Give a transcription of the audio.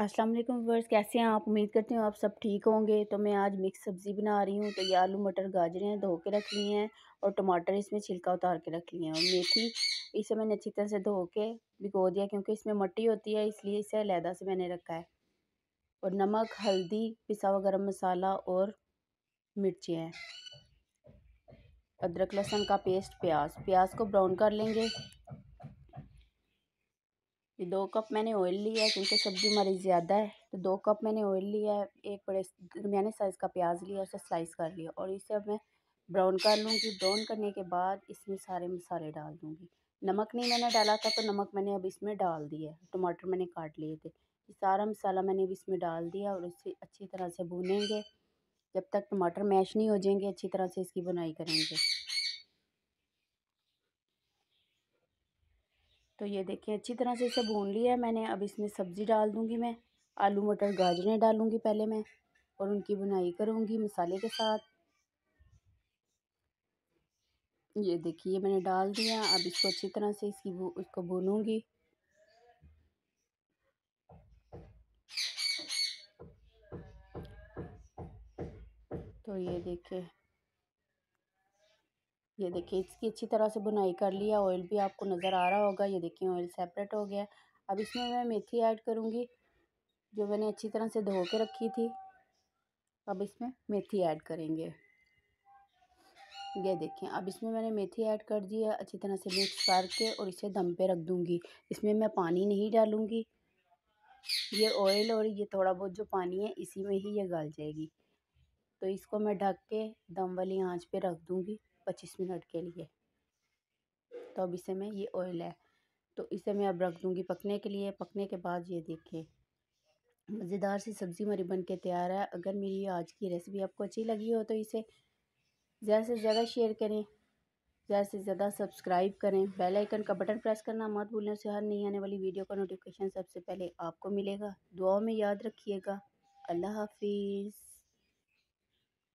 अस्सलाम वालेकुम वर्स कैसे हैं आप उम्मीद करती हूँ आप सब ठीक होंगे तो मैं आज मिक्स सब्ज़ी बना रही हूँ तो ये आलू मटर गाजरें धो के रख ली हैं और टमाटर इसमें छिलका उतार के रख लिए हैं और मेथी इसे मैंने अच्छी तरह से धो के भिगो दिया क्योंकि इसमें मट्टी होती है इसलिए इसे अलहदा से मैंने रखा है और नमक हल्दी पिसा हुआ गर्म मसाला और मिर्ची अदरक लहसुन का पेस्ट प्याज प्याज को ब्राउन कर लेंगे ये दो कप मैंने ऑयल लिया है क्योंकि सब्ज़ी हमारी ज़्यादा है तो दो कप मैंने ऑयल लिया है एक बड़े दरमियाने साइज़ का प्याज लिया उसे स्लाइस कर लिया और इसे अब मैं ब्राउन कर लूँगी ब्राउन करने के बाद इसमें सारे मसाले डाल दूँगी नमक नहीं मैंने डाला था तो नमक मैंने अब इसमें डाल दिया है टमाटर मैंने काट लिए थे सारा मसाला मैंने अब इसमें डाल दिया और इसे अच्छी तरह से भूनेंगे जब तक टमाटर मैश नहीं हो जाएंगे अच्छी तरह से इसकी बुनाई करेंगे तो ये देखिए अच्छी तरह से इसे भून लिया है मैंने अब इसमें सब्ज़ी डाल दूँगी मैं आलू मटर गाजरें डालूँगी पहले मैं और उनकी बुनाई करूँगी मसाले के साथ ये देखिए मैंने डाल दिया अब इसको अच्छी तरह से इसकी भू इसको तो ये देखिए ये देखिए इसकी अच्छी तरह से बुनाई कर लिया ऑयल भी आपको नज़र आ रहा होगा ये देखिए ऑयल सेपरेट हो गया अब इसमें मैं मेथी ऐड करूँगी जो मैंने अच्छी तरह से धो के रखी थी अब इसमें मेथी ऐड करेंगे ये देखें अब इसमें मैंने मेथी ऐड कर दी है अच्छी तरह से मिक्स करके और इसे दम पे रख दूँगी इसमें मैं पानी नहीं डालूँगी ये ऑयल और ये थोड़ा बहुत जो पानी है इसी में ही ये गल जाएगी तो इसको मैं ढक के दम वाली आँच पे रख दूँगी पच्चीस मिनट के लिए तो अब इसे मैं ये ऑयल है तो इसे मैं अब रख दूँगी पकने के लिए पकने के बाद ये देखें मज़ेदार सी सब्ज़ी हमारी बन के तैयार है अगर मेरी आज की रेसिपी आपको अच्छी लगी हो तो इसे ज़्यादा से ज़्यादा शेयर करें ज़्यादा से ज़्यादा सब्सक्राइब करें बेल आइकन का बटन प्रेस करना मत भूलें उससे हर नहीं आने वाली वीडियो का नोटिफिकेशन सबसे पहले आपको मिलेगा दुआओं में याद रखिएगा अल्लाह हाफिज़